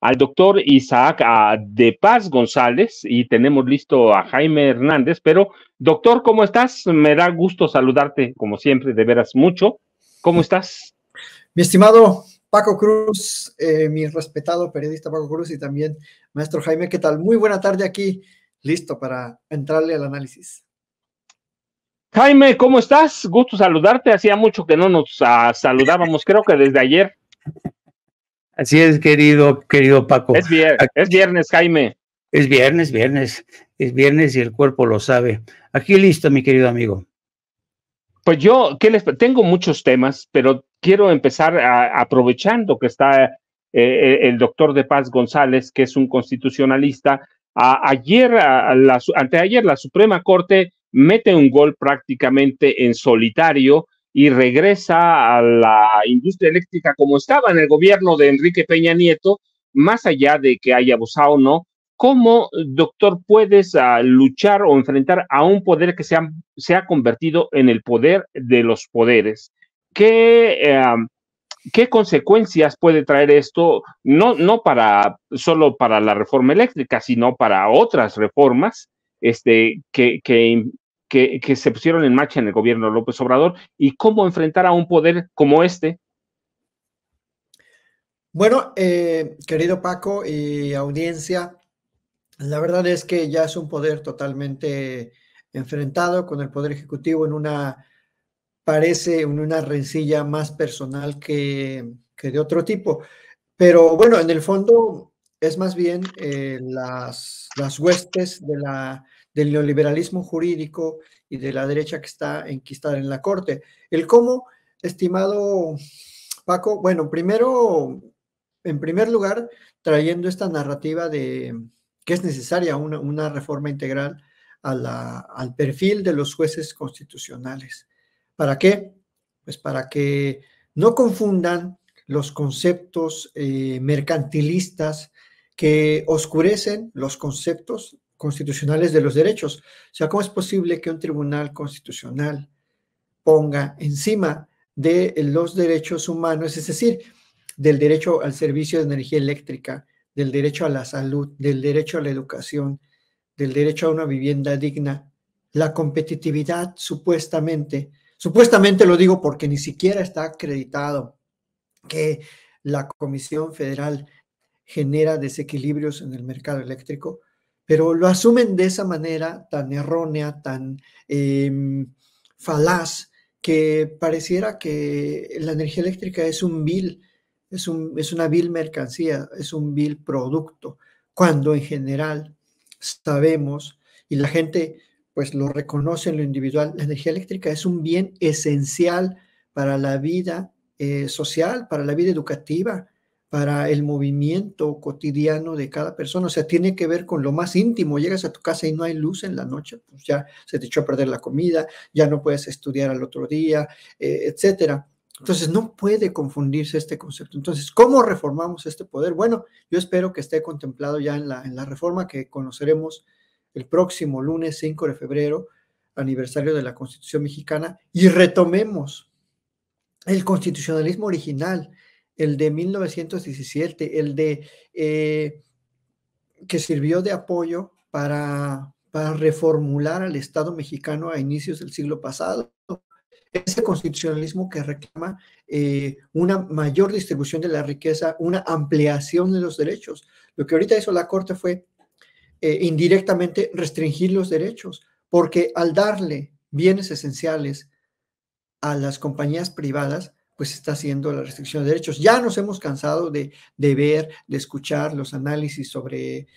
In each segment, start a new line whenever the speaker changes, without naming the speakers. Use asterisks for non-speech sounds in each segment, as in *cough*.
al doctor Isaac ah, de Paz González y tenemos listo a Jaime Hernández, pero doctor, ¿cómo estás? Me da gusto saludarte, como siempre, de veras mucho. ¿Cómo estás? Mi estimado
Paco Cruz, eh, mi respetado periodista Paco Cruz y también maestro Jaime, ¿qué tal? Muy buena tarde aquí, listo para entrarle al análisis.
Jaime, ¿cómo estás? Gusto saludarte. Hacía mucho que no nos ah, saludábamos, creo que desde ayer Así es, querido,
querido Paco. Es, viernes, Jaime. Es viernes, viernes. Es viernes y el cuerpo
lo sabe. Aquí listo, mi querido amigo. Pues yo, les tengo muchos temas, pero quiero empezar aprovechando que está eh, eh, el doctor de Paz González, que es un constitucionalista. ayer, anteayer, la Suprema Corte mete un gol prácticamente en solitario y regresa a la industria eléctrica como estaba en el gobierno de Enrique Peña Nieto, más allá de que haya abusado o no, ¿cómo, doctor, puedes ah, luchar o enfrentar a un poder que se ha, convertido en el poder de los poderes? ¿Qué, em, ¿Qué consecuencias puede traer esto? No, no para solo para la reforma eléctrica, sino para otras reformas este, que, que que, se pusieron en marcha en el gobierno López Obrador y cómo enfrentar a un poder como este
bueno, eh, querido Paco y audiencia, la verdad es que ya es un poder totalmente enfrentado con el poder ejecutivo en una, parece en una rencilla más personal que, de otro tipo. Pero bueno, en el fondo es más bien eh, las, las huestes de la del neoliberalismo jurídico y de la derecha que está enquistada en la corte. El cómo, estimado Paco, bueno, primero, en primer lugar, trayendo esta narrativa de que es necesaria una, reforma integral al perfil de los jueces constitucionales. ¿Para qué? Pues para que no confundan los conceptos eh, mercantilistas que oscurecen los conceptos constitucionales de los derechos. O sea, ¿cómo es posible que un tribunal constitucional ponga encima de los derechos humanos, es decir, del derecho al servicio de energía eléctrica, del derecho a la salud, del derecho a la educación, del derecho a una vivienda digna, la competitividad supuestamente, supuestamente lo digo porque ni siquiera está acreditado que la Comisión Federal genera desequilibrios en el mercado eléctrico, pero lo asumen de esa manera tan errónea, tan em, falaz, que pareciera que la energía eléctrica es un vil, es, una vil mercancía, es un vil producto, cuando en general sabemos y la gente pues lo reconoce en lo individual, la energía eléctrica es un bien esencial para la vida eh, social, para la vida educativa, para el movimiento cotidiano de cada persona. O sea, tiene que ver con lo más íntimo. Llegas a tu casa y no hay luz en la noche, pues ya se te echó a perder la comida, ya no puedes estudiar al otro día, etc. Eh, etcétera. Entonces, no puede confundirse este concepto. Entonces, ¿cómo reformamos este poder? Bueno, yo espero que esté contemplado ya en la, en la reforma que conoceremos el próximo lunes 5 de febrero, aniversario de la Constitución mexicana, y retomemos el constitucionalismo original, el de 1917, el de eh, que sirvió de apoyo para, reformular al Estado mexicano a inicios del siglo pasado, ese constitucionalismo que reclama eh, una mayor distribución de la riqueza, una ampliación de los derechos. Lo que ahorita hizo la Corte fue eh, indirectamente restringir los derechos, porque al darle bienes esenciales a las compañías privadas, pues está haciendo la restricción de derechos. Ya nos hemos cansado de, ver, de escuchar los análisis sobre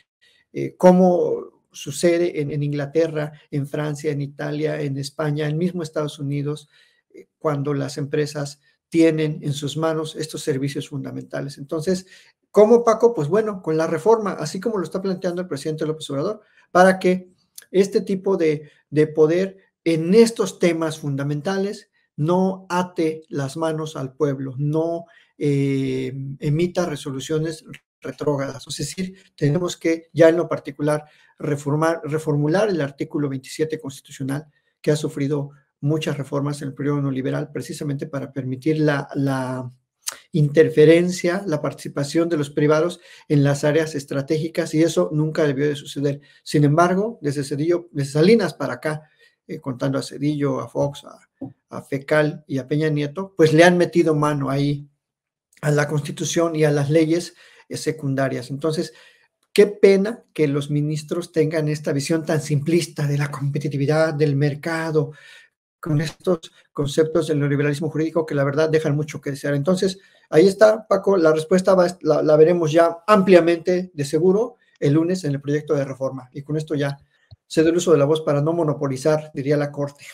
eh, cómo sucede en, Inglaterra, en Francia, en Italia, en España, en mismo Estados Unidos, eh, cuando las empresas tienen en sus manos estos servicios fundamentales. Entonces, ¿cómo Paco? Pues bueno, con la reforma, así como lo está planteando el presidente López Obrador, para que este tipo de, de poder en estos temas fundamentales no ate las manos al pueblo, no eh, emita resoluciones retrógradas. Es decir, tenemos que, ya en lo particular, reformar, reformular el artículo 27 constitucional que ha sufrido muchas reformas en el periodo neoliberal precisamente para permitir la, interferencia, la participación de los privados en las áreas estratégicas y eso nunca debió de suceder. Sin embargo, desde, Cedillo, desde Salinas para acá, eh, contando a Cedillo, a Fox, a, a Fecal y a Peña Nieto, pues le han metido mano ahí a la constitución y a las leyes eh, secundarias. Entonces, qué pena que los ministros tengan esta visión tan simplista de la competitividad, del mercado, con estos conceptos del neoliberalismo jurídico que la verdad dejan mucho que desear. Entonces, ahí está, Paco, la respuesta la, la veremos ya ampliamente, de seguro, el lunes en el proyecto de reforma. Y con esto ya cedo el uso de la voz para no monopolizar, diría la Corte.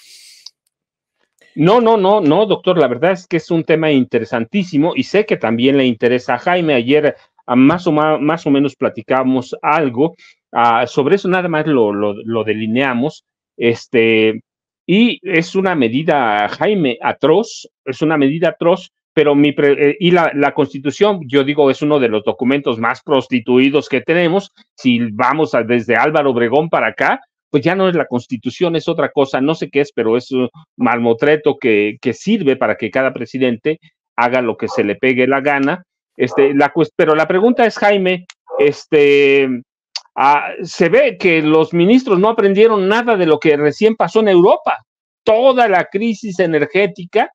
No, no, no, no, doctor. La verdad es que es un tema interesantísimo y sé que también le interesa a Jaime. Ayer ah, más o, más, o menos platicamos algo ah, sobre eso, nada más lo, delineamos. Este, y es una medida, Jaime, atroz, es una medida atroz, pero mi eh, y la, la, constitución, yo digo, es uno de los documentos más prostituidos que tenemos. Si vamos desde Álvaro Obregón para acá, pues ya no es la constitución, es otra cosa, no sé qué es, pero es un malmotreto que, que sirve para que cada presidente haga lo que se le pegue la gana. Este, pero la pregunta es, Jaime, este, ah, se ve que los ministros no aprendieron nada de lo que recién pasó en Europa, toda la crisis energética,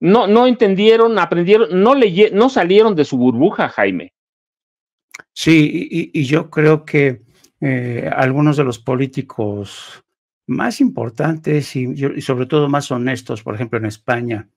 no, no entendieron, aprendieron, no, no salieron de su burbuja, Jaime.
Sí, y yo creo que eh, algunos de los políticos más importantes y, sobre todo más honestos, por ejemplo en España,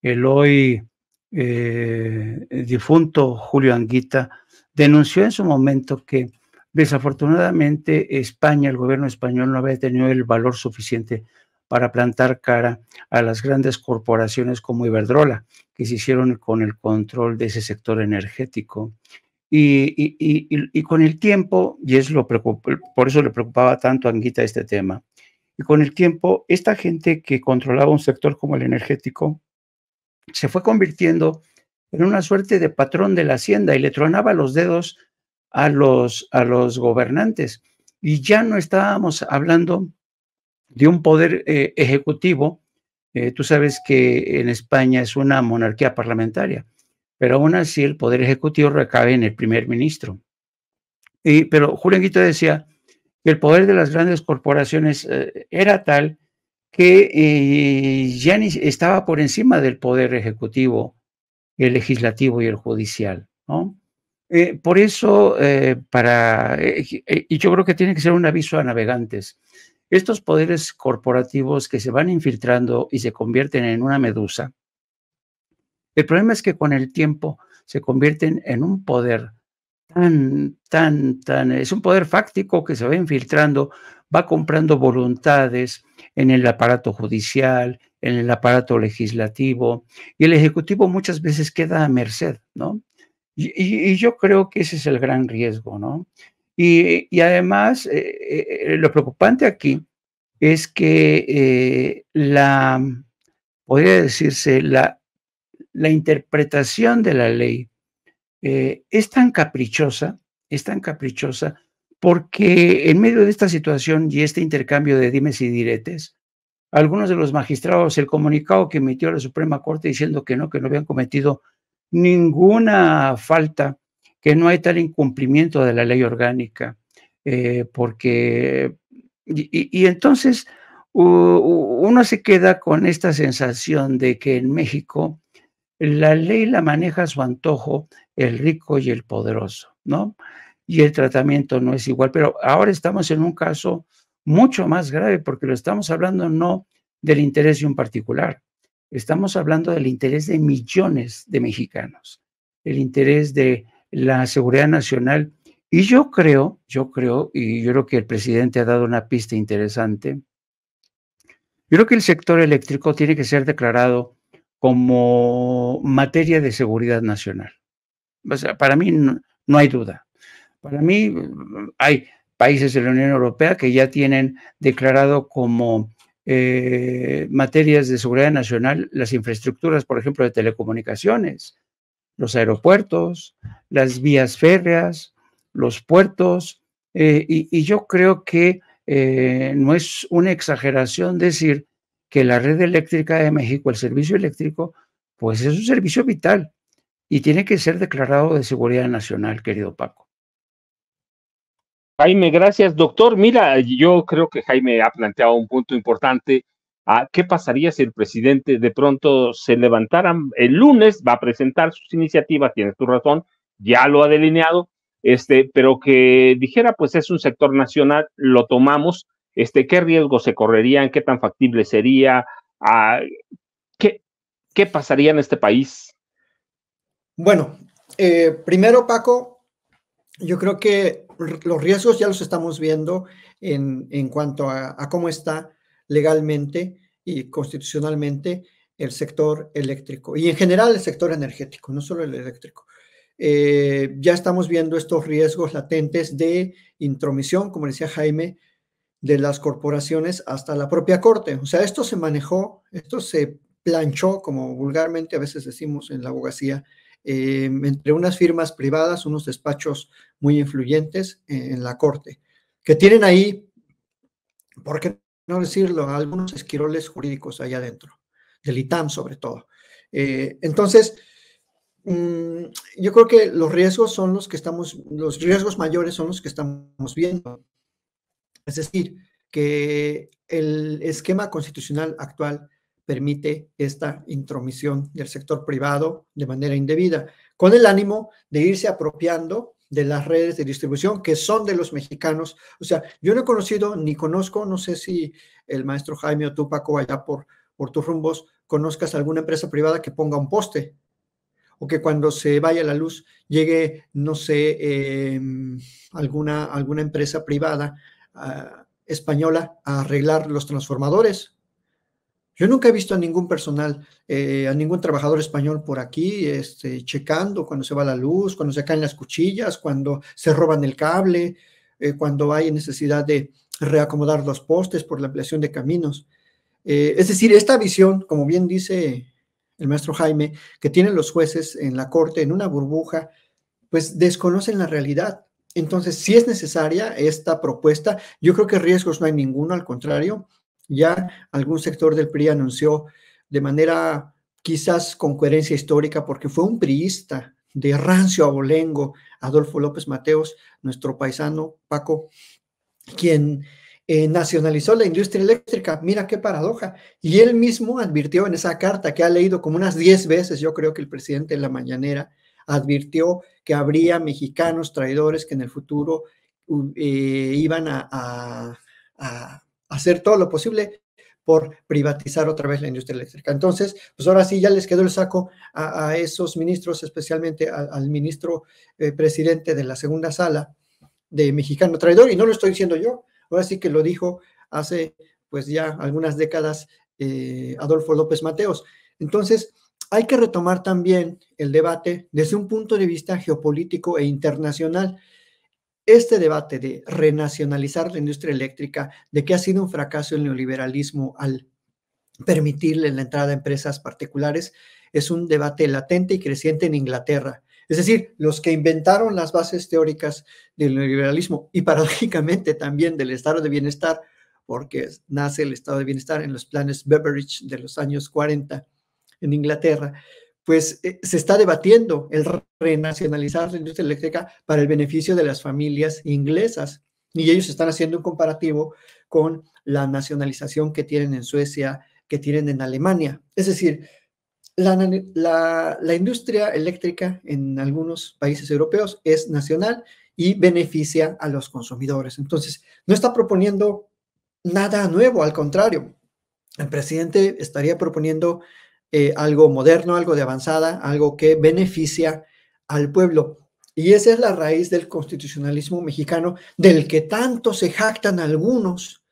el hoy eh, difunto Julio Anguita denunció en su momento que desafortunadamente España, el gobierno español no había tenido el valor suficiente para plantar cara a las grandes corporaciones como Iberdrola, que se hicieron con el control de ese sector energético. Y, con el tiempo, y es por eso le preocupaba tanto a Anguita este tema, y con el tiempo, esta gente que controlaba un sector como el energético se fue convirtiendo en una suerte de patrón de la hacienda y le tronaba los dedos a los, a los gobernantes. Y ya no estábamos hablando de un poder eh, ejecutivo. Eh, tú sabes que en España es una monarquía parlamentaria pero aún así el poder ejecutivo recae en el primer ministro. Y, pero Julián Guito decía que el poder de las grandes corporaciones eh, era tal que eh, ya estaba por encima del poder ejecutivo, el legislativo y el judicial. Eh, por eso, para, y yo creo que tiene que ser un aviso a navegantes, estos poderes corporativos que se van infiltrando y se convierten en una medusa, el problema es que con el tiempo se convierten en un poder tan, tan, tan, es un poder fáctico que se va infiltrando, va comprando voluntades en el aparato judicial, en el aparato legislativo, y el Ejecutivo muchas veces queda a merced, ¿no? Y, yo creo que ese es el gran riesgo, ¿no? Y, además, eh, eh, lo preocupante aquí es que eh, la, podría decirse, la la interpretación de la ley eh, es tan caprichosa, es tan caprichosa, porque en medio de esta situación y este intercambio de dimes y diretes, algunos de los magistrados, el comunicado que emitió la Suprema Corte diciendo que no, que no habían cometido ninguna falta, que no hay tal incumplimiento de la ley orgánica, eh, porque... Y, entonces uno se queda con esta sensación de que en México la ley la maneja a su antojo el rico y el poderoso, ¿no? Y el tratamiento no es igual, pero ahora estamos en un caso mucho más grave porque lo estamos hablando no del interés de un particular, estamos hablando del interés de millones de mexicanos, el interés de la seguridad nacional. Y yo creo, yo creo, y yo creo que el presidente ha dado una pista interesante, yo creo que el sector eléctrico tiene que ser declarado como materia de seguridad nacional. O sea, para mí no, hay duda. Para mí hay países de la Unión Europea que ya tienen declarado como eh, materias de seguridad nacional las infraestructuras, por ejemplo, de telecomunicaciones, los aeropuertos, las vías férreas, los puertos. Eh, y, yo creo que eh, no es una exageración decir que la red eléctrica de México, el servicio eléctrico, pues es un servicio vital y tiene que ser declarado de seguridad nacional, querido Paco.
Jaime, gracias, doctor. Mira, yo creo que Jaime ha planteado un punto importante. Ah, ¿Qué pasaría si el presidente de pronto se levantara el lunes, va a presentar sus iniciativas, tienes tu razón, ya lo ha delineado, este, pero que dijera, pues es un sector nacional, lo tomamos este, qué riesgos se correrían, qué tan factible sería, ah, qué, pasaría en este país.
Bueno, eh, primero, Paco, yo creo que los riesgos ya los estamos viendo en, cuanto a, cómo está legalmente y constitucionalmente el sector eléctrico y en general el sector energético, no solo el eléctrico. Eh, ya estamos viendo estos riesgos latentes de intromisión, como decía Jaime, de las corporaciones hasta la propia corte. O sea, esto se manejó, esto se planchó, como vulgarmente a veces decimos en la abogacía, eh, entre unas firmas privadas, unos despachos muy influyentes eh, en la corte, que tienen ahí, ¿por qué no decirlo?, algunos esquiroles jurídicos allá adentro, del ITAM sobre todo. Eh, entonces, mm, yo creo que los riesgos son los que estamos, los riesgos mayores son los que estamos viendo. Es decir, que el esquema constitucional actual permite esta intromisión del sector privado de manera indebida, con el ánimo de irse apropiando de las redes de distribución que son de los mexicanos. O sea, yo no he conocido ni conozco, no sé si el maestro Jaime o tú, Paco, allá por, por tus rumbos, conozcas alguna empresa privada que ponga un poste o que cuando se vaya la luz llegue, no sé, em, alguna, alguna empresa privada española a arreglar los transformadores. Yo nunca he visto a ningún personal, eh, a ningún trabajador español por aquí, este, checando cuando se va la luz, cuando se caen las cuchillas, cuando se roban el cable, eh, cuando hay necesidad de reacomodar los postes por la ampliación de caminos. Eh, es decir, esta visión, como bien dice el maestro Jaime, que tienen los jueces en la corte, en una burbuja, pues desconocen la realidad. Entonces, si es necesaria esta propuesta, yo creo que riesgos no hay ninguno, al contrario, ya algún sector del PRI anunció de manera quizás con coherencia histórica, porque fue un priista de rancio abolengo, Adolfo López Mateos, nuestro paisano Paco, quien eh, nacionalizó la industria eléctrica. Mira qué paradoja. Y él mismo advirtió en esa carta que ha leído como unas 10 veces, yo creo que el presidente de la mañanera, advirtió que habría mexicanos traidores que en el futuro eh, iban a, hacer todo lo posible por privatizar otra vez la industria eléctrica. Entonces, pues ahora sí ya les quedó el saco a, esos ministros, especialmente al ministro eh, presidente de la segunda sala de Mexicano Traidor, y no lo estoy diciendo yo, ahora sí que lo dijo hace pues ya algunas décadas eh, Adolfo López Mateos. Entonces, hay que retomar también el debate desde un punto de vista geopolítico e internacional. Este debate de renacionalizar la industria eléctrica, de que ha sido un fracaso el neoliberalismo al permitirle la entrada a empresas particulares, es un debate latente y creciente en Inglaterra. Es decir, los que inventaron las bases teóricas del neoliberalismo y paradójicamente también del estado de bienestar, porque nace el estado de bienestar en los planes Beveridge de los años 40, en Inglaterra, pues eh, se está debatiendo el renacionalizar la industria eléctrica para el beneficio de las familias inglesas. Y ellos están haciendo un comparativo con la nacionalización que tienen en Suecia, que tienen en Alemania. Es decir, la, la, la industria eléctrica en algunos países europeos es nacional y beneficia a los consumidores. Entonces, no está proponiendo nada nuevo, al contrario, el presidente estaría proponiendo eh, algo moderno, algo de avanzada, algo que beneficia al pueblo. Y esa es la raíz del constitucionalismo mexicano, del que tanto se jactan algunos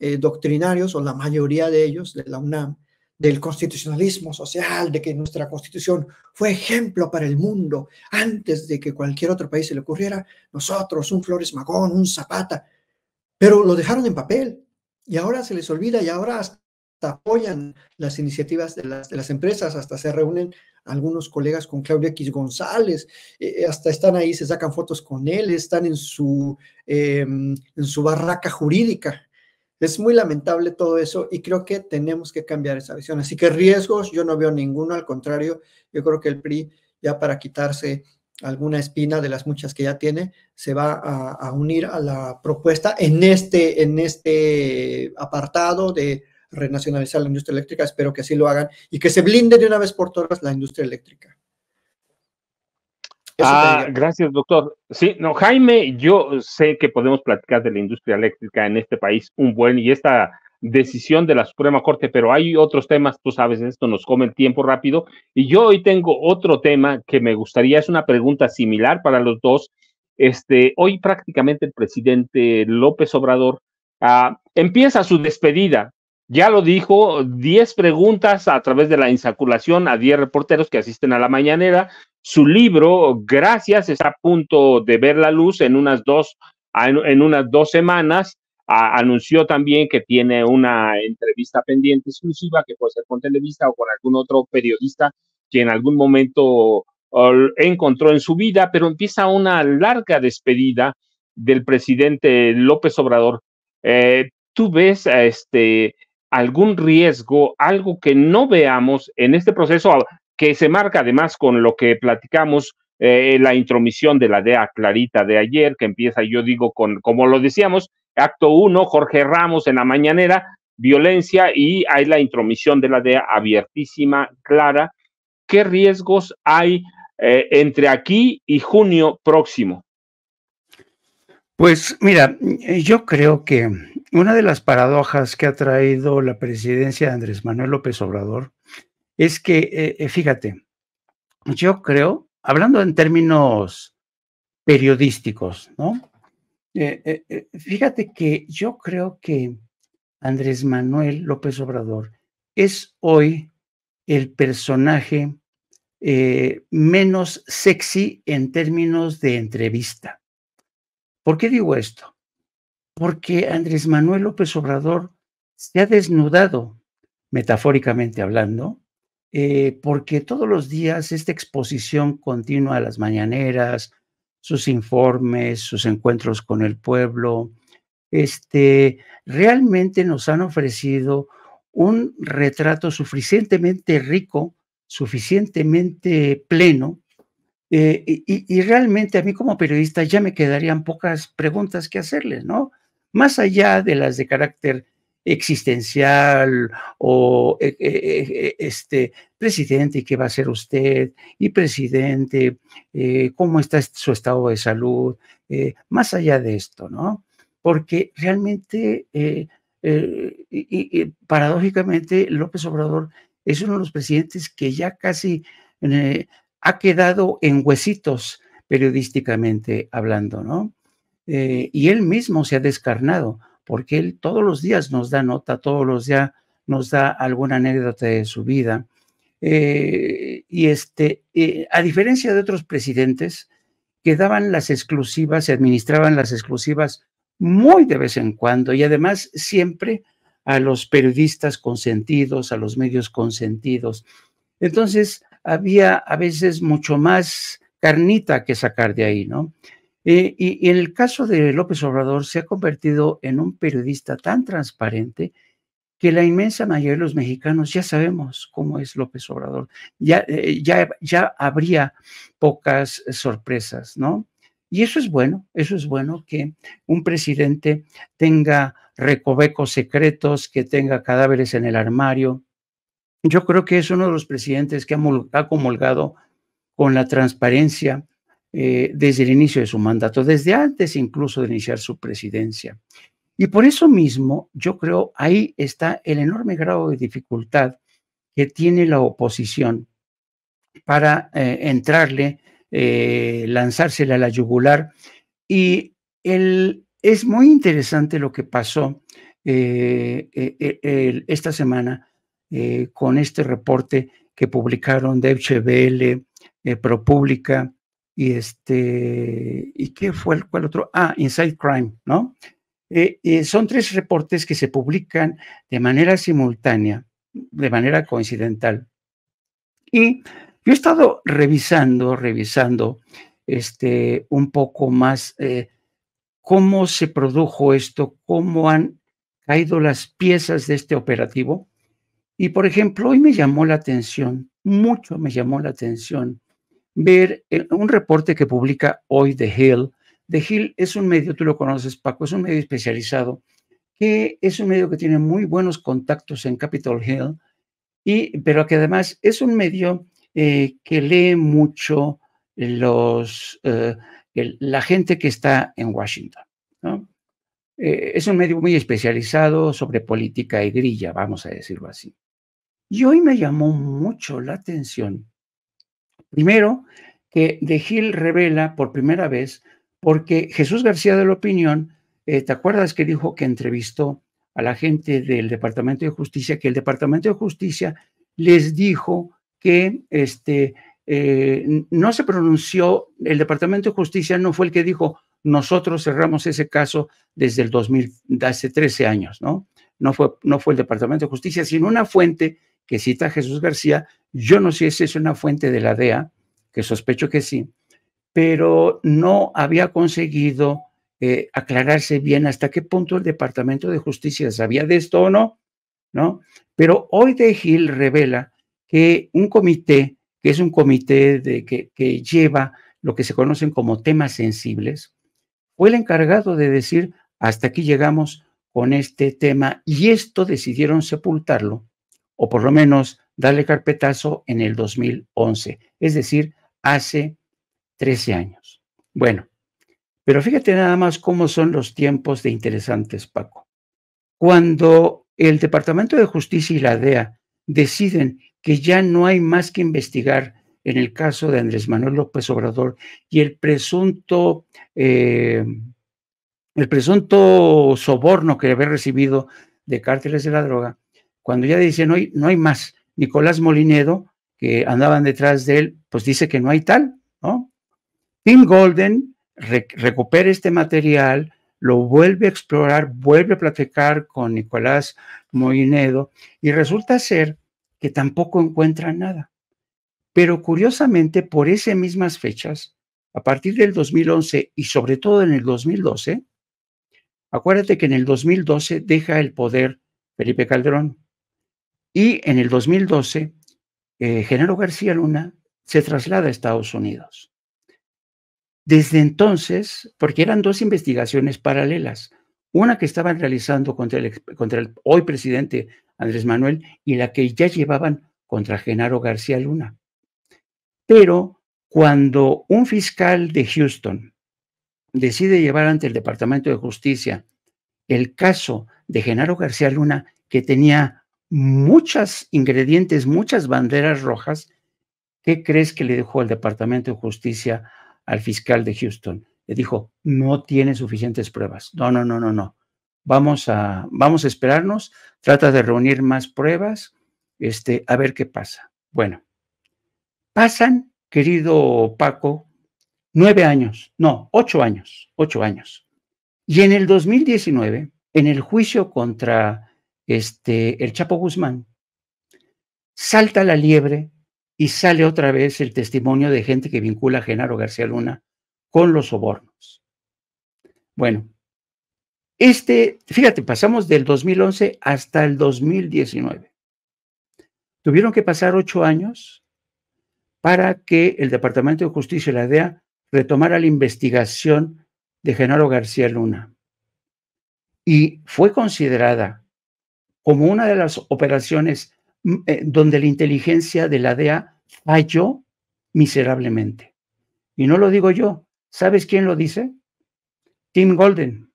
eh, doctrinarios, o la mayoría de ellos, de la UNAM, del constitucionalismo social, de que nuestra constitución fue ejemplo para el mundo antes de que cualquier otro país se le ocurriera, nosotros, un Flores Magón, un Zapata, pero lo dejaron en papel y ahora se les olvida y ahora apoyan las iniciativas de las, de las, empresas, hasta se reúnen algunos colegas con Claudia X González, eh, eh, hasta están ahí, se sacan fotos con él, están en su, em, en su barraca jurídica. Es muy lamentable todo eso y creo que tenemos que cambiar esa visión. Así que riesgos, yo no veo ninguno, al contrario, yo creo que el PRI ya para quitarse alguna espina de las muchas que ya tiene, se va a, a unir a la propuesta en este, en este apartado de renacionalizar la industria eléctrica. Espero que así lo hagan y que se blinde de una vez por todas la industria eléctrica. Ah,
gracias, doctor. Sí, no, Jaime, yo sé que podemos platicar de la industria eléctrica en este país un buen y esta decisión de la Suprema Corte, pero hay otros temas, tú sabes, esto nos come el tiempo rápido. Y yo hoy tengo otro tema que me gustaría, es una pregunta similar para los dos. Este, hoy prácticamente el presidente López Obrador ah, empieza su despedida ya lo dijo, 10 preguntas a través de la insaculación a 10 reporteros que asisten a la mañanera. Su libro, Gracias, está a punto de ver la luz en unas dos, en unas dos semanas. anunció también que tiene una entrevista pendiente exclusiva que puede ser con Televisa o con algún otro periodista que en algún momento encontró en su vida, pero empieza una larga despedida del presidente López Obrador. Eh, Tú ves a este, algún riesgo, algo que no veamos en este proceso que se marca además con lo que platicamos, eh, la intromisión de la DEA Clarita de ayer, que empieza, yo digo, con, como lo decíamos, acto 1, Jorge Ramos en la mañanera, violencia y hay la intromisión de la DEA abiertísima, clara. ¿Qué riesgos hay eh, entre aquí y junio próximo?
Pues mira, yo creo que una de las paradojas que ha traído la presidencia de Andrés Manuel López Obrador es que, eh, eh, fíjate, yo creo, hablando en términos periodísticos, ¿no? Eh, fíjate que yo creo que Andrés Manuel López Obrador es hoy el personaje menos sexy en términos de entrevista. ¿Por qué digo esto? porque Andrés Manuel López Obrador se ha desnudado, metafóricamente hablando, eh, porque todos los días esta exposición continua a las mañaneras, sus informes, sus encuentros con el pueblo, este, realmente nos han ofrecido un retrato suficientemente rico, suficientemente pleno, eh, y, y, realmente a mí como periodista ya me quedarían pocas preguntas que hacerles, ¿no? más allá de las de carácter existencial o e, e, e, este presidente, ¿qué va a ser usted? Y presidente, eh, ¿cómo está su estado de salud? Eh, más allá de esto, ¿no? Porque realmente, eh, paradójicamente, López Obrador es uno de los presidentes que ya casi ha quedado en huesitos periodísticamente hablando, ¿no? Eh, y Él mismo se ha descarnado, porque Él todos los días nos da nota, todos los días nos da alguna anécdota de su vida. Eh, y este, eh, a diferencia de otros presidentes que daban las exclusivas, se administraban las exclusivas muy de vez en cuando y además siempre a los periodistas consentidos, a los medios consentidos. Entonces había a veces mucho más carnita que sacar de ahí, ¿no? Eh, y, en el caso de López Obrador se ha convertido en un periodista tan transparente que la inmensa mayoría de los mexicanos ya sabemos cómo es López Obrador. Ya, eh, ya, ya habría pocas sorpresas, ¿no? Y eso es bueno, eso es bueno que un presidente tenga recovecos secretos, que tenga cadáveres en el armario. Yo creo que es uno de los presidentes que ha comulgado con la transparencia, eh, desde el inicio de su mandato, desde antes incluso de iniciar su presidencia. Y por eso mismo, yo creo, ahí está el enorme grado de dificultad que tiene la oposición para eh, entrarle, eh, lanzársela a la yugular. Y es muy interesante lo que pasó eh, esta semana con este reporte que publicaron de HBL, ProPublica, y este, ¿y qué fue el otro? Ah, Inside Crime, ¿no? Eh, eh, son tres reportes que se publican de manera simultánea, de manera coincidental. Y yo he estado revisando, revisando este, un poco más eh, cómo se produjo esto, cómo han caído las piezas de este operativo. Y por ejemplo, hoy me llamó la atención, mucho me llamó la atención, ver eh, un reporte que publica hoy The Hill. The Hill es un medio, tú lo conoces, Paco, es un medio especializado, que es un medio que tiene muy buenos contactos en Capitol Hill, y, pero que además es un medio eh, que lee mucho los, eh, la gente que está en Washington. es un medio muy especializado sobre política y grilla, vamos a decirlo así. Y hoy me llamó mucho la atención Primero, que De Gil revela por primera vez, porque Jesús García de la Opinión, eh, ¿te acuerdas que dijo que entrevistó a la gente del Departamento de Justicia, que el Departamento de Justicia les dijo que este, eh, no se pronunció, el Departamento de Justicia no fue el que dijo, nosotros cerramos ese caso desde el hace 13 años, ¿no? No fue, no fue el Departamento de Justicia, sino una fuente que cita a Jesús García, yo no sé si es una fuente de la DEA, que sospecho que sí, pero no había conseguido eh, aclararse bien hasta qué punto el Departamento de Justicia sabía de esto o no, ¿no? Pero hoy de Gil revela que un comité, que es un comité de, que, que lleva lo que se conocen como temas sensibles, fue el encargado de decir, hasta aquí llegamos con este tema y esto decidieron sepultarlo, o por lo menos darle carpetazo en el 2011, es decir, hace 13 años. Bueno, pero fíjate nada más cómo son los tiempos de interesantes, Paco. Cuando el Departamento de Justicia y la DEA deciden que ya no hay más que investigar en el caso de Andrés Manuel López Obrador y el presunto, eh, el presunto soborno que había recibido de cárteles de la droga, cuando ya dicen, hoy no hay más, Nicolás Molinedo, que andaban detrás de él, pues dice que no hay tal, ¿no? Tim Golden recupera este material, lo vuelve a explorar, vuelve a platicar con Nicolás Molinedo y resulta ser que tampoco encuentra nada. Pero curiosamente, por esas mismas fechas, a partir del 2011 y sobre todo en el 2012, acuérdate que en el 2012 deja el poder Felipe Calderón. Y en el 2012, eh, Genaro García Luna se traslada a Estados Unidos. Desde entonces, porque eran dos investigaciones paralelas, una que estaban realizando contra el, contra el hoy presidente Andrés Manuel y la que ya llevaban contra Genaro García Luna. Pero cuando un fiscal de Houston decide llevar ante el Departamento de Justicia el caso de Genaro García Luna, que tenía muchas ingredientes, muchas banderas rojas. ¿Qué crees que le dejó el Departamento de Justicia al fiscal de Houston? Le dijo, no tiene suficientes pruebas. No, no, no, no, no. Vamos a, vamos a esperarnos, trata de reunir más pruebas, este, a ver qué pasa. Bueno, pasan, querido Paco, nueve años, no, ocho años, ocho años. Y en el 2019, en el juicio contra este, el Chapo Guzmán, salta la liebre y sale otra vez el testimonio de gente que vincula a Genaro García Luna con los sobornos. Bueno, este, fíjate, pasamos del 2011 hasta el 2019. Tuvieron que pasar ocho años para que el Departamento de Justicia de la DEA retomara la investigación de Genaro García Luna. Y fue considerada como una de las operaciones mm, eh, donde la inteligencia de la DEA falló miserablemente. Y no lo digo yo. ¿Sabes quién lo dice? Tim Golden.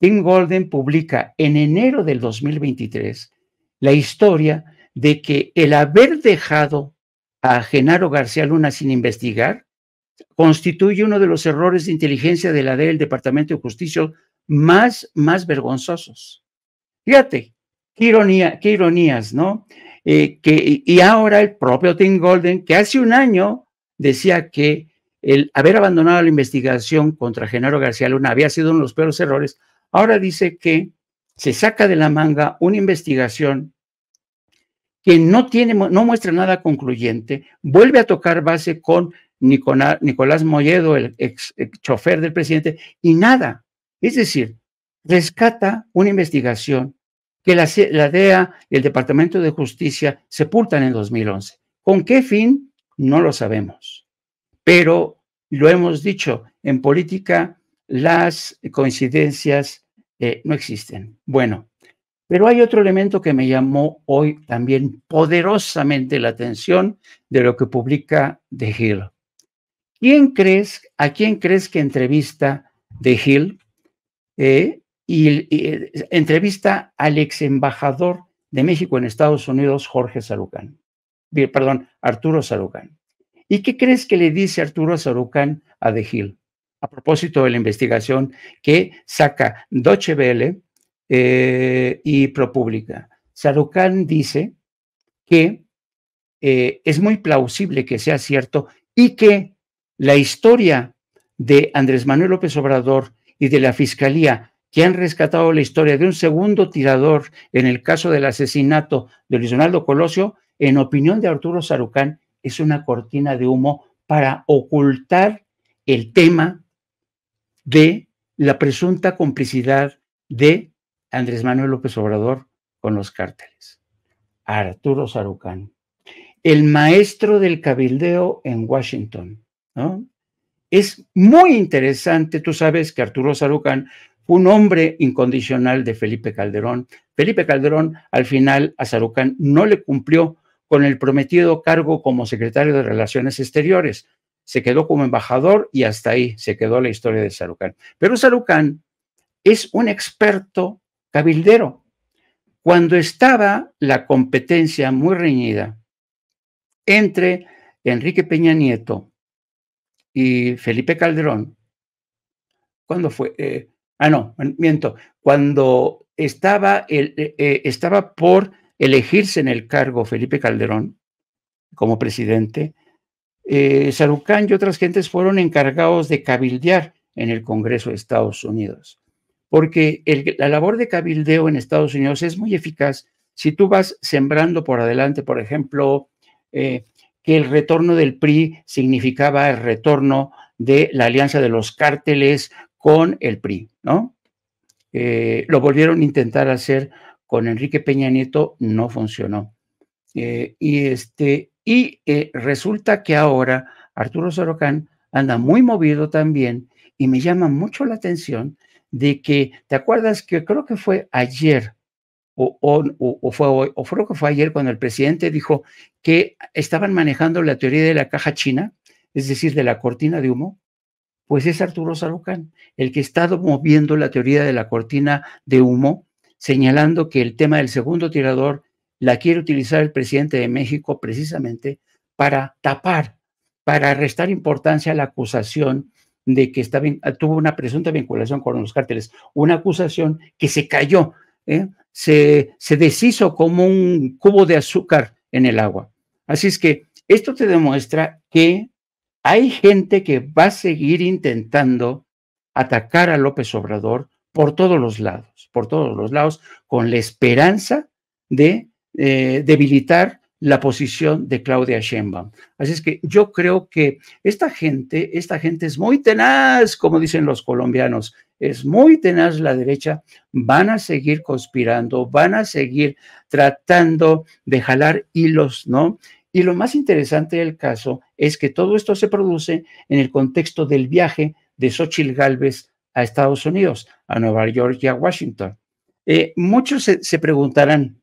Tim Golden publica en enero del 2023 la historia de que el haber dejado a Genaro García Luna sin investigar constituye uno de los errores de inteligencia de la DEA, del Departamento de Justicia más, más vergonzosos. Fíjate, Qué, ironía, qué ironías, ¿no? Eh, que, y ahora el propio Tim Golden, que hace un año decía que el haber abandonado la investigación contra Genaro García Luna había sido uno de los peores errores, ahora dice que se saca de la manga una investigación que no, tiene, no muestra nada concluyente, vuelve a tocar base con Nicolás Molledo, el ex, ex chofer del presidente, y nada. Es decir, rescata una investigación que la, DEA y el Departamento de Justicia sepultan en 2011. ¿Con qué fin? No lo sabemos. Pero lo hemos dicho, en política las coincidencias eh, no existen. Bueno, pero hay otro elemento que me llamó hoy también poderosamente la atención de lo que publica de Hill. ¿Quién crees, ¿A quién crees que entrevista de Hill? Eh, y, eh, entrevista al ex embajador de México en Estados Unidos, Jorge Sarucán, perdón, Arturo Sarucán. ¿Y qué crees que le dice Arturo Sarucán a De Gil? A propósito de la investigación que saca Deutsche Welle eh, y ProPublica. Sarucán dice que eh, es muy plausible que sea cierto y que la historia de Andrés Manuel López Obrador y de la Fiscalía que han rescatado la historia de un segundo tirador en el caso del asesinato de Luis Donaldo Colosio, en opinión de Arturo Sarucán, es una cortina de humo para ocultar el tema de la presunta complicidad de Andrés Manuel López Obrador con los cárteles. Arturo Sarucán, el maestro del cabildeo en Washington, Es muy interesante, tú sabes que Arturo Sarucán un hombre incondicional de Felipe Calderón. Felipe Calderón, al final, a Sarucán no le cumplió con el prometido cargo como secretario de Relaciones Exteriores. Se quedó como embajador y hasta ahí se quedó la historia de Sarucán. Pero Sarucán es un experto cabildero. Cuando estaba la competencia muy reñida entre Enrique Peña Nieto y Felipe Calderón, cuando fue? Eh, Ah, no, miento. Cuando estaba, el, eh, eh, estaba por elegirse en el cargo Felipe Calderón como presidente, eh, Sarucán y otras gentes fueron encargados de cabildear en el Congreso de Estados Unidos. Porque la labor de cabildeo en Estados Unidos es muy eficaz si tú vas sembrando por adelante, por ejemplo, que el retorno del PRI significaba el retorno de la alianza de los cárteles con el PRI, ¿no? Eh, lo volvieron a intentar hacer con Enrique Peña Nieto, no funcionó. Eh, y este, y eh, resulta que ahora Arturo Sorocán anda muy movido también y me llama mucho la atención de que, ¿te acuerdas que creo que fue ayer? O, o, fue hoy, o creo que fue ayer cuando el presidente dijo que estaban manejando la teoría de la caja china, es decir, de la cortina de humo, pues es Arturo Sarucán, el que ha estado moviendo la teoría de la cortina de humo, señalando que el tema del segundo tirador la quiere utilizar el presidente de México precisamente para tapar, para restar importancia a la acusación de que tuvo una presunta vinculación con los cárteles, una acusación que se cayó, ¿eh? se, se deshizo como un cubo de azúcar en el agua. Así es que esto te demuestra que hay gente que va a seguir intentando atacar a López Obrador por todos los lados, por todos los lados, con la esperanza de eh, debilitar la posición de Claudia Sheinbaum. Así es que yo creo que esta gente, esta gente es muy tenaz, como dicen los colombianos, es muy tenaz la derecha, van a seguir conspirando, van a seguir tratando de jalar hilos, ¿no? Y lo más interesante del caso es que todo esto se produce en el contexto del viaje de Xochitl Galvez a Estados Unidos, a Nueva York y a Washington. Eh, muchos se, preguntarán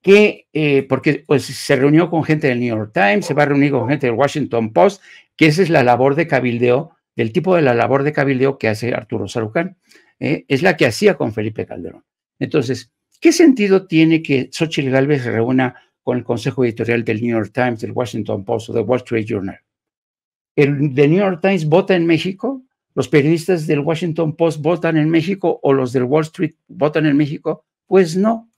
qué, eh, porque pues, se reunió con gente del New York Times, se va a reunir con gente del Washington Post, que esa es la labor de cabildeo, del tipo de la labor de cabildeo que hace Arturo Sarucán, eh, es la que hacía con Felipe Calderón. Entonces, ¿qué sentido tiene que Xochitl Galvez se reúna con el consejo editorial del New York Times, del Washington Post o del Wall Street Journal. El The New York Times vota en México, los periodistas del Washington Post votan en México o los del Wall Street votan en México, pues no,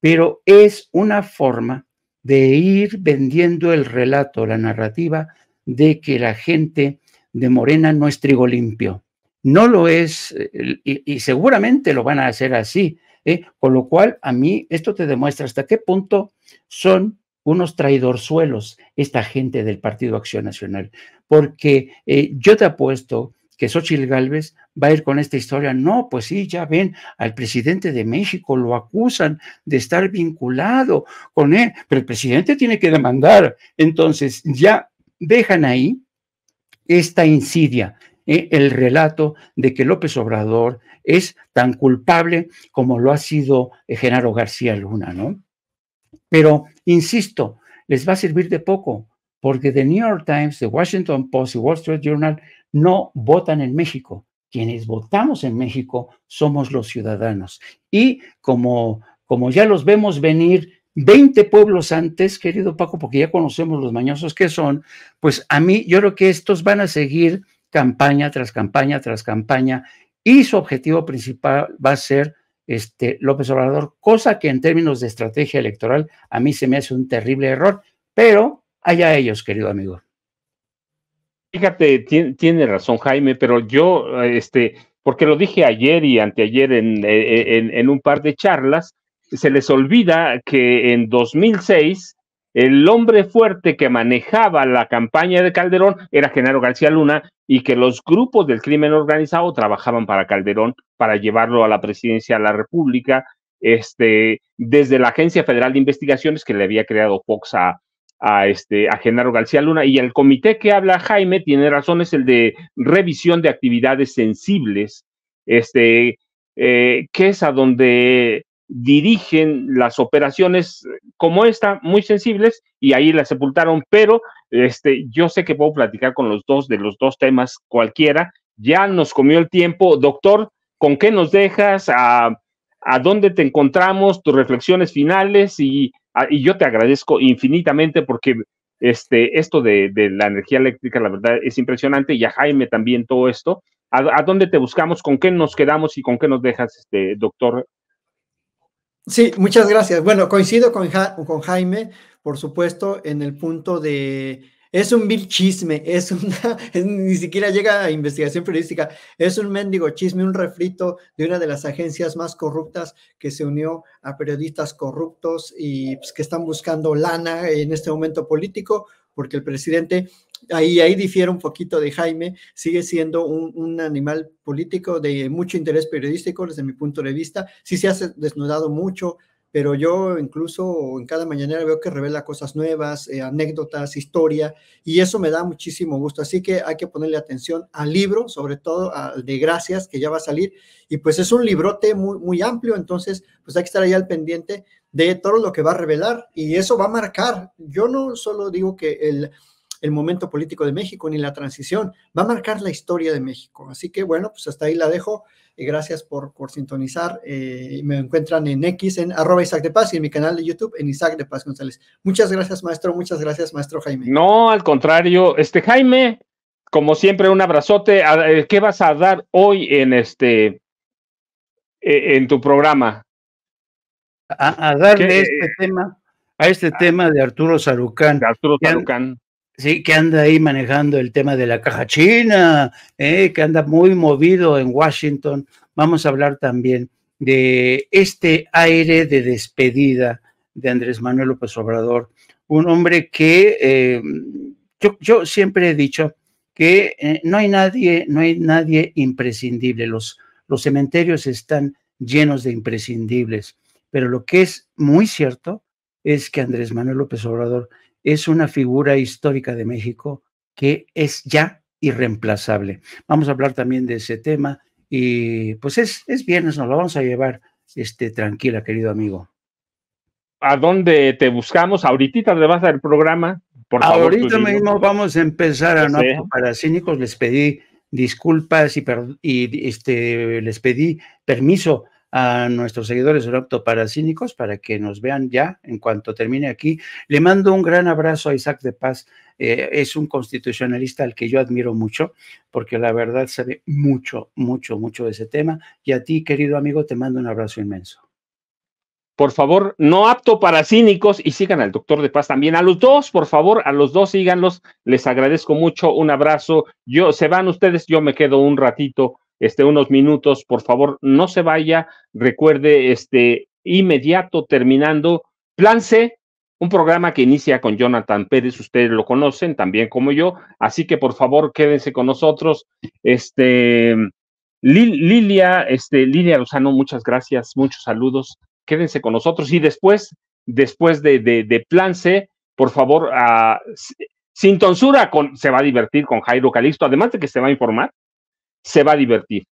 pero es una forma de ir vendiendo el relato, la narrativa de que la gente de Morena no es trigo limpio. No lo es eh, y seguramente lo van a hacer así ¿eh? Con lo cual, a mí esto te demuestra hasta qué punto son unos traidorzuelos esta gente del Partido Acción Nacional, porque eh, yo te apuesto que Xochitl Gálvez va a ir con esta historia. No, pues sí, ya ven, al presidente de México lo acusan de estar vinculado con él, pero el presidente tiene que demandar. Entonces, ya dejan ahí esta insidia, eh, el relato de que López Obrador es tan culpable como lo ha sido eh, Genaro García Luna, ¿no? Pero, insisto, les va a servir de poco, porque The New York Times, The Washington Post y Wall Street Journal no votan en México. Quienes votamos en México somos los ciudadanos. Y como, como ya los vemos venir 20 pueblos antes, querido Paco, porque ya conocemos los mañosos que son, pues a mí yo creo que estos van a seguir campaña tras campaña tras campaña y su objetivo principal va a ser este, López Obrador, cosa que en términos de estrategia electoral a mí se me hace un terrible error, pero allá ellos, querido
amigo. Fíjate, tiene, razón Jaime, pero yo, este, porque lo dije ayer y anteayer en, eh, eh, en, en un par de charlas, se les olvida que en 2006 el hombre fuerte que manejaba la campaña de Calderón era Genaro García Luna y que los grupos del crimen organizado trabajaban para Calderón para llevarlo a la presidencia de la República, este, desde la Agencia Federal de Investigaciones que le había creado Fox a, este, a Genaro García Luna. Y el comité que habla Jaime tiene razón, es el de revisión de actividades sensibles, este, eh, que es a donde dirigen las operaciones como esta, muy sensibles, y ahí la sepultaron, pero este, yo sé que puedo platicar con los dos de los dos temas cualquiera. Ya nos comió el tiempo. Doctor, ¿con qué nos dejas? ¿A, dónde te encontramos? Tus reflexiones finales y, yo te agradezco infinitamente porque este, esto de, la energía eléctrica, la verdad, es impresionante y a Jaime también todo esto. ¿A, a dónde te buscamos? ¿Con qué nos quedamos y con qué nos dejas, este, doctor Sí, muchas
gracias. Bueno, coincido con, con Jaime, por supuesto, en el punto de es un vil chisme, *laughs* es ni siquiera llega a investigación periodística, es un mendigo chisme, un refrito de una de las agencias más corruptas que se unió a periodistas corruptos y pues, que están buscando lana en este momento político, porque el presidente ahí, ahí difiere un poquito de Jaime, sigue siendo un, animal político de mucho interés periodístico desde mi punto de vista, sí se ha desnudado mucho, pero yo incluso en cada mañanera veo que revela cosas nuevas, eh, anécdotas, historia, y eso me da muchísimo gusto. Así que hay que ponerle atención al libro, sobre todo al de Gracias, que ya va a salir, y pues es un librote muy, muy amplio, entonces pues hay que estar ahí al pendiente de todo lo que va a revelar, y eso va a marcar. Yo no solo digo que el el momento político de México ni la transición, va a marcar la historia de México. Así que bueno, pues hasta ahí la dejo. Eh, gracias por, sintonizar. Eh, me encuentran en X, en arroba Isaac de Paz y en mi canal de YouTube en Isaac de Paz González. Muchas gracias, maestro. Muchas gracias, maestro Jaime.
No, al contrario, este Jaime, como siempre, un abrazote. Eh, ¿Qué vas a dar hoy en este e, en tu programa? A,
darle este tema, a este tema de Arturo Sarucán. De Arturo Sarucán sí, que anda ahí manejando el tema de la caja china, eh, que anda muy movido en Washington. Vamos a hablar también de este aire de despedida de Andrés Manuel López Obrador, un hombre que eh, yo, siempre he dicho que eh, no hay nadie, no hay nadie imprescindible. los cementerios están llenos de imprescindibles, pero lo que es muy cierto es que Andrés Manuel López Obrador es una figura histórica de México que es ya irreemplazable. Vamos a hablar también de ese tema y pues es, es viernes, nos lo vamos a llevar este, tranquila, querido amigo.
¿A dónde te buscamos? Ahorita te vas el programa. Por Ahorita mismo
vamos a empezar a no
para cínicos. Les pedí disculpas y, y
este, les pedí permiso a nuestros seguidores de apto para Cínicos para que nos vean ya en cuanto termine aquí. Le mando un gran abrazo a Isaac de Paz. Eh, es un constitucionalista al que yo admiro mucho porque la verdad sabe mucho, mucho, mucho de ese tema. Y a ti, querido amigo, te mando un abrazo inmenso.
Por favor, no apto para cínicos y sigan al doctor de paz también. A los dos, por favor, a los dos síganlos. Les agradezco mucho. Un abrazo. Yo, se van ustedes, yo me quedo un ratito este, unos minutos. Por favor, no se vaya. Recuerde, este, inmediato terminando, Plan C, un programa que inicia con Jonathan Pérez, ustedes lo conocen también como yo, así que por favor quédense con nosotros. Este, Lilia, este, Lilia Lozano, muchas gracias, muchos saludos, quédense con nosotros y después, después de, de, Plan C, por favor, ah, sin tonsura, con, se va a divertir con Jairo Calixto, además de que se va a informar, se va a divertir.